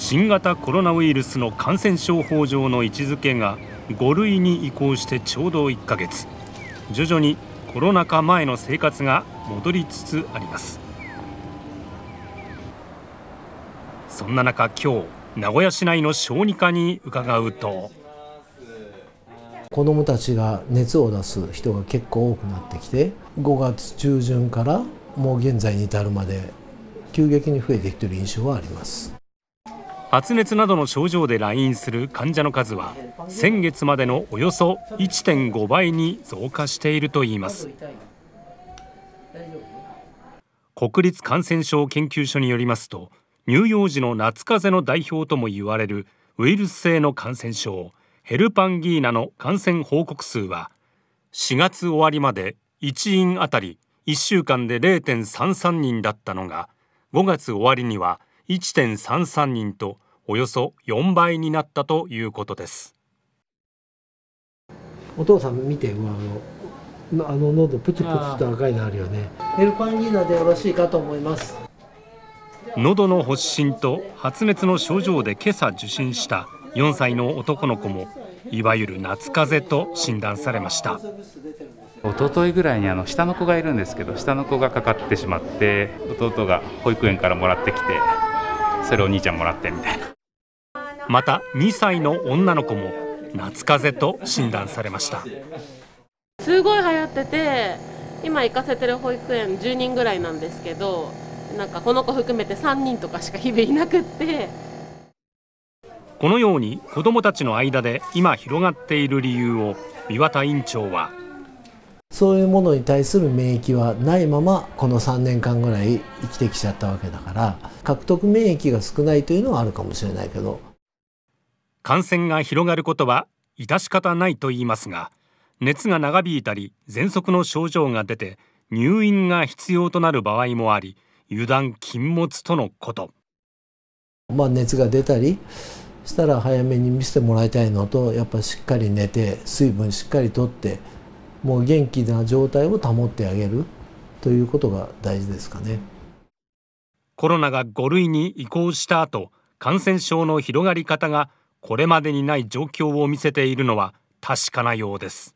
新型コロナウイルスの感染症法上の位置づけが5類に移行してちょうど1ヶ月徐々にコロナ禍前の生活が戻りつつありますそんな中今日名古屋市内の小児科に伺うと子どもたちが熱を出す人が結構多くなってきて5月中旬からもう現在に至るまで急激に増えてきている印象はあります発熱などの症状で来院する患者の数は先月までのおよそ1.5倍に増加しているといいます国立感染症研究所によりますと乳幼児の夏風邪の代表とも言われるウイルス性の感染症ヘルパンギーナの感染報告数は4月終わりまで1院あたり1週間で0.33人だったのが5月終わりには1.33人とおよそ4倍になったということですお父さん見てうわあのあの喉プツプツと赤いのあるよねヘルパンギーナでよろしいかと思います喉の発疹と発熱の症状で今朝受診した4歳の男の子もいわゆる夏風邪と診断されました一昨日ぐらいにあの下の子がいるんですけど下の子がかかってしまって弟が保育園からもらってきてそれお兄ちゃんもらってみたいなまた2歳の女の子も夏風邪と診断されましたすごい流行ってて今行かせてる保育園10人ぐらいなんですけどなんかこの子含めて3人とかしか日々いなくってこのように子どもたちの間で今広がっている理由を岩田院長はそういうものに対する免疫はないままこの3年間ぐらい生きてきちゃったわけだから獲得免疫が少ないというのはあるかもしれないけど感染が広がることは致し方ないと言いますが熱が長引いたり喘息の症状が出て入院が必要となる場合もあり油断禁物とのこと。まあ、熱が出たりしたら早めに見せてもらいたいのとやっぱしっかり寝て水分しっかりとってもう元気な状態を保ってあげるということが大事ですかねコロナが5類に移行した後感染症の広がり方がこれまでにない状況を見せているのは確かなようです